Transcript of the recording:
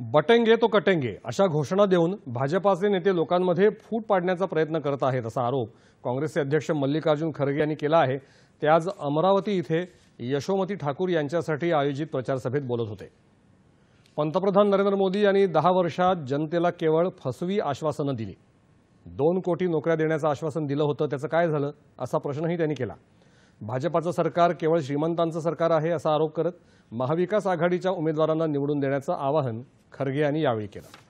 बटेंगे तो कटेंगे अशा घोषणा देऊन भाजपाचे नेते लोकांमध्ये फूट पाडण्याचा प्रयत्न करत आहेत असा आरोप काँग्रेसचे अध्यक्ष मल्लिकार्जुन खरगे यांनी केला आहे ते आज अमरावती इथे यशोमती ठाकूर यांच्यासाठी आयोजित प्रचारसभेत बोलत होते पंतप्रधान नरेंद्र मोदी यांनी दहा वर्षात जनतेला केवळ फसवी आश्वासनं दिली दोन कोटी नोकऱ्या देण्याचं आश्वासन दिलं होतं त्याचं काय झालं असा प्रश्नही त्यांनी केला भाजपाचं सरकार केवळ श्रीमंतांचं सरकार आहे असा आरोप करत महाविकास आघाडीच्या उमेदवारांना निवडून देण्याचं आवाहन खरगे यांनी यावेळी केलं